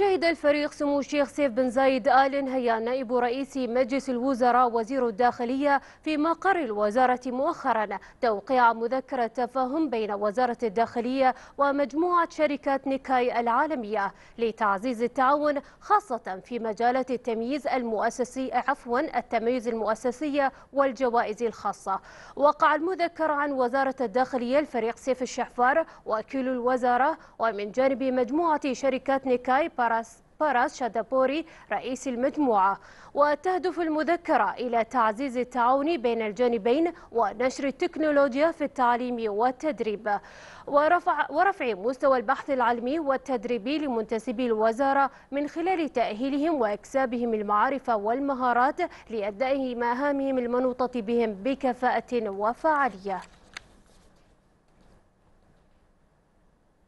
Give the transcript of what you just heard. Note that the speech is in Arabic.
شهد الفريق سمو الشيخ سيف بن زايد آل نهيان نائب رئيس مجلس الوزراء وزير الداخلية في مقر الوزارة مؤخرا توقيع مذكرة تفاهم بين وزارة الداخلية ومجموعة شركات نيكاي العالمية لتعزيز التعاون خاصة في مجالات التمييز المؤسسي عفوا التمييز المؤسسية والجوائز الخاصة وقع المذكر عن وزارة الداخلية الفريق سيف الشحفار وكيل الوزارة ومن جانب مجموعة شركات نيكاي باراس باراس شادابوري رئيس المجموعة وتهدف المذكرة إلى تعزيز التعاون بين الجانبين ونشر التكنولوجيا في التعليم والتدريب ورفع, ورفع مستوى البحث العلمي والتدريبي لمنتسبي الوزارة من خلال تأهيلهم وإكسابهم المعارف والمهارات لأدائهم مهامهم المنوطة بهم بكفاءة وفعالية